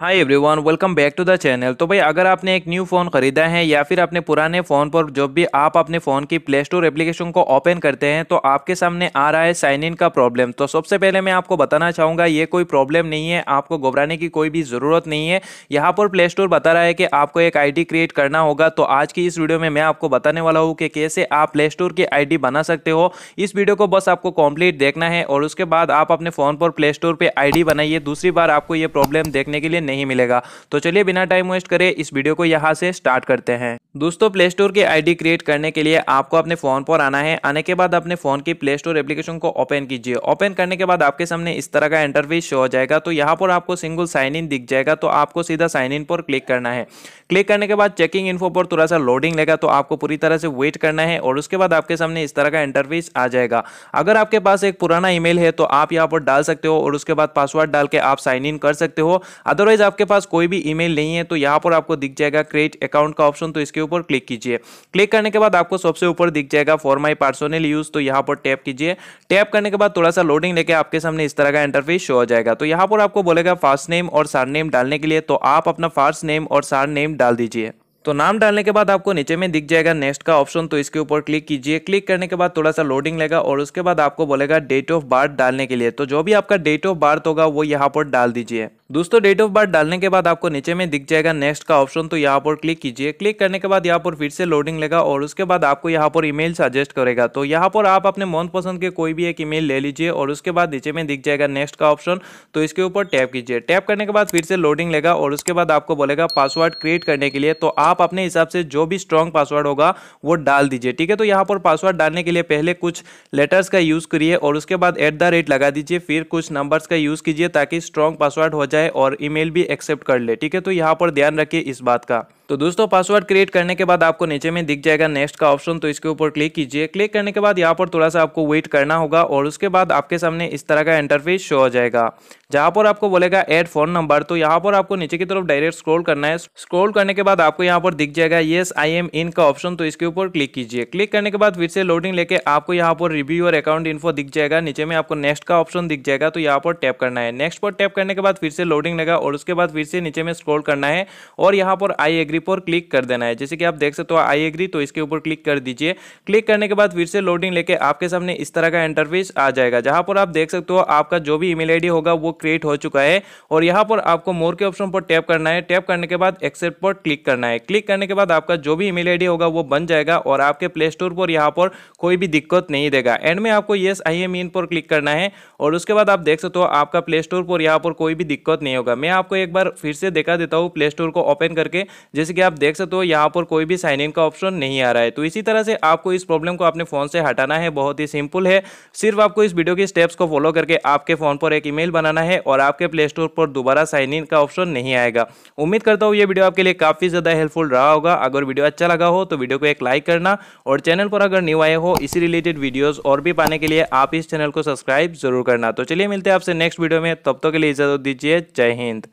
hi everyone welcome back to the channel तो भाई अगर आपने एक न्यू फ़ोन ख़रीदा है या फिर अपने पुराने फ़ोन पर जब भी आप अपने फ़ोन की प्ले स्टोर एप्लीकेशन को ओपन करते हैं तो आपके सामने आ रहा है साइन इन का प्रॉब्लम तो सबसे पहले मैं आपको बताना चाहूँगा ये कोई प्रॉब्लम नहीं है आपको घबराने की कोई भी ज़रूरत नहीं है यहाँ पर प्ले स्टोर बता रहा है कि आपको एक आई क्रिएट करना होगा तो आज की इस वीडियो में मैं आपको बताने वाला हूँ कि कैसे आप प्ले स्टोर की आई बना सकते हो इस वीडियो को बस आपको कॉम्प्लीट देखना है और उसके बाद आप अपने फ़ोन पर प्ले स्टोर पर आई बनाइए दूसरी बार आपको ये प्रॉब्लम देखने के लिए नहीं मिलेगा तो चलिए बिना टाइम वेस्ट करे इस वीडियो को यहाँ से स्टार्ट करते हैं दोस्तों प्ले स्टोर की आईडी क्रिएट करने के लिए आपको अपने फोन पर आना है आने के बाद अपने फोन की प्ले स्टोर एप्लीकेशन को ओपन कीजिए ओपन करने के बाद आपके सामने इस तरह का इंटरव्यू शो हो जाएगा तो यहाँ पर आपको सिंगल साइन इन दिख जाएगा तो आपको सीधा साइन इन पर क्लिक करना है क्लिक करने के बाद चेकिंग इन्फो पर थोड़ा सा लोडिंग लेगा तो आपको पूरी तरह से वेट करना है और उसके बाद आपके सामने इस तरह का इंटरव्यूज आ जाएगा अगर आपके पास एक पुराना ईमेल है तो आप यहाँ पर डाल सकते हो और उसके बाद पासवर्ड डाल के आप साइन इन कर सकते हो अदरवाइज गाइज आपके पास कोई भी ईमेल नहीं है तो यहाँ पर आपको दिख जाएगा क्रिएट अकाउंट का ऑप्शन तो इसके ऊपर क्लिक कीजिए क्लिक करने के बाद आपको सबसे ऊपर दिख जाएगा फॉर माई पर्सनल यूज तो यहाँ पर टैप कीजिए टैप करने के बाद थोड़ा सा लोडिंग लेके आपके सामने इस तरह का इंटरफेस शो हो जाएगा तो यहाँ पर आपको बोलेगा फर्स्ट नेम और सार नेम डालने के लिए तो आप अपना फर्स्ट नेम और सार नेम डाल दीजिए तो नाम डालने के बाद आपको नीचे में दिख जाएगा नेक्स्ट का ऑप्शन तो इसके ऊपर क्लिक कीजिए क्लिक करने के बाद थोड़ा सा लोडिंग लेगा और उसके बाद आपको बोलेगा डेट ऑफ बर्थ डालने के लिए तो जो भी आपका डेट ऑफ बर्थ होगा वो यहाँ पर डाल दीजिए दोस्तों डेट ऑफ बर्थ डालने के बाद आपको नीचे में दिख जाएगा नेक्स्ट का ऑप्शन तो यहाँ पर क्लिक कीजिए क्लिक करने के बाद यहाँ पर फिर से लोडिंग लेगा और उसके बाद आपको यहाँ पर ईमेल सजेस्ट करेगा तो यहाँ पर आप अपने मन पसंद के कोई भी एक ईमेल ले लीजिए और उसके बाद नीचे में दिख जाएगा नेक्स्ट का ऑप्शन तो इसके ऊपर टैप कीजिए टैप करने के बाद फिर से लोडिंग लेगा और उसके बाद आपको बोलेगा पासवर्ड क्रिएट करने के लिए तो आप अपने हिसाब से जो भी स्ट्रॉन्ग पासवर्ड होगा वो डाल दीजिए ठीक है तो यहाँ पर पासवर्ड डालने के लिए पहले कुछ लेटर्स का यूज़ करिए और उसके बाद एट लगा दीजिए फिर कुछ नंबर्स का यूज़ कीजिए ताकि स्ट्रॉन्ग पासवर्ड हो जाए जाए और ईमेल भी एक्सेप्ट कर ले ठीक है तो यहाँ पर ध्यान रखिए इस बात का तो दोस्तों पासवर्ड क्रिएट करने के बाद आपको नीचे में दिख जाएगा नेक्स्ट का ऑप्शन तो इसके ऊपर क्लिक कीजिए क्लिक करने के बाद यहाँ पर थोड़ा सा आपको वेट करना होगा और उसके बाद आपके सामने इस तरह का इंटरफेस शो हो जाएगा जहाँ पर आपको बोलेगा एड फोन नंबर तो यहाँ पर आपको नीचे की तरफ डायरेक्ट स्क्रोल करना है स्क्रोल करने के बाद आपको यहाँ पर दिख जाएगा येस आई एम इन का ऑप्शन तो इसके ऊपर क्लिक कीजिए क्लिक करने के बाद फिर से लोडिंग लेके आपको यहाँ पर रिव्यू और अकाउंट इन्फो दिख जाएगा नीचे में आपको नेक्स्ट का ऑप्शन दिख जाएगा तो यहाँ पर टैप करना है नेक्स्ट पर टैप करने के बाद फिर से लोडिंग लेगा और उसके बाद फिर से नीचे में स्क्रोल करना है और यहाँ पर आई एग्री एग्री पर क्लिक कर देना है जैसे कि आप देख सकते हो आई एग्री तो इसके ऊपर क्लिक कर दीजिए क्लिक करने के बाद फिर से लोडिंग लेके आपके सामने इस तरह का इंटरफेस आ जाएगा जहां पर आप देख सकते हो आपका जो भी ईमेल आई होगा वो क्रिएट हो चुका है और यहाँ पर आपको मोर के ऑप्शन पर टैप करना है टैप करने के बाद एक्सेप्ट पर क्लिक करना है क्लिक करने के बाद आपका जो भी ईमेल आईडी होगा वो बन जाएगा और आपके प्ले स्टोर पर यहाँ पर कोई भी दिक्कत नहीं देगा एंड में आपको येस आई एम इन पर क्लिक करना है और उसके बाद आप देख सकते हो आपका प्ले स्टोर पर यहाँ पर कोई भी दिक्कत नहीं होगा मैं आपको एक बार फिर से देखा देता हूँ प्ले स्टोर को ओपन करके जैसे जैसे कि आप देख सकते हो यहाँ पर कोई भी साइन इन का ऑप्शन नहीं आ रहा है तो इसी तरह से आपको इस प्रॉब्लम को अपने फ़ोन से हटाना है बहुत ही सिंपल है सिर्फ आपको इस वीडियो के स्टेप्स को फॉलो करके आपके फ़ोन पर एक ईमेल बनाना है और आपके प्ले स्टोर पर दोबारा साइन इन का ऑप्शन नहीं आएगा उम्मीद करता हूँ ये वीडियो आपके लिए काफ़ी ज़्यादा हेल्पफुल रहा होगा अगर वीडियो अच्छा लगा हो तो वीडियो को एक लाइक करना और चैनल पर अगर न्यू आए हो इसी रिलेटेड वीडियोज़ और भी पाने के लिए आप इस चैनल को सब्सक्राइब जरूर करना तो चलिए मिलते हैं आपसे नेक्स्ट वीडियो में तब तक के लिए इजाज़त दीजिए जय हिंद